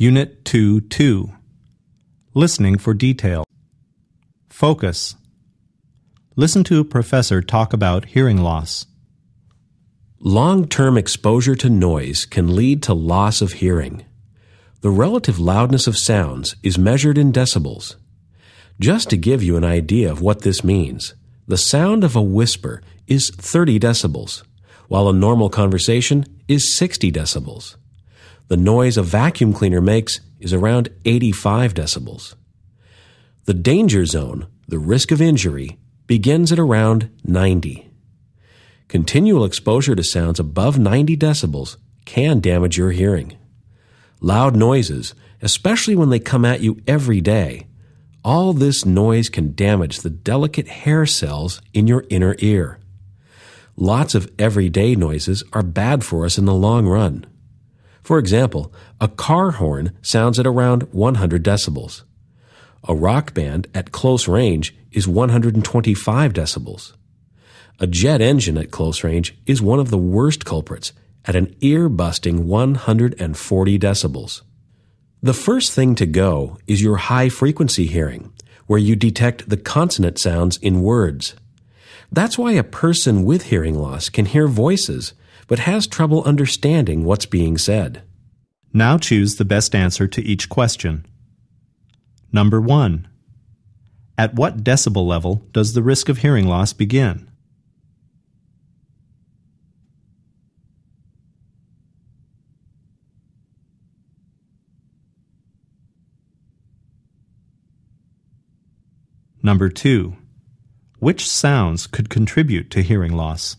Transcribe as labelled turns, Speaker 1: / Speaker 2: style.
Speaker 1: Unit 2 2 Listening for detail. Focus. Listen to a professor talk
Speaker 2: about hearing loss. Long term exposure to noise can lead to loss of hearing. The relative loudness of sounds is measured in decibels. Just to give you an idea of what this means, the sound of a whisper is 30 decibels, while a normal conversation is 60 decibels. The noise a vacuum cleaner makes is around 85 decibels. The danger zone, the risk of injury, begins at around 90. Continual exposure to sounds above 90 decibels can damage your hearing. Loud noises, especially when they come at you every day, all this noise can damage the delicate hair cells in your inner ear. Lots of everyday noises are bad for us in the long run. For example, a car horn sounds at around 100 decibels. A rock band at close range is 125 decibels. A jet engine at close range is one of the worst culprits at an ear-busting 140 decibels. The first thing to go is your high-frequency hearing, where you detect the consonant sounds in words. That's why a person with hearing loss can hear voices but has trouble understanding what's being said. Now choose the best answer to each question. Number
Speaker 1: 1. At what decibel level does the risk of hearing loss begin? Number 2. Which sounds could contribute to hearing loss?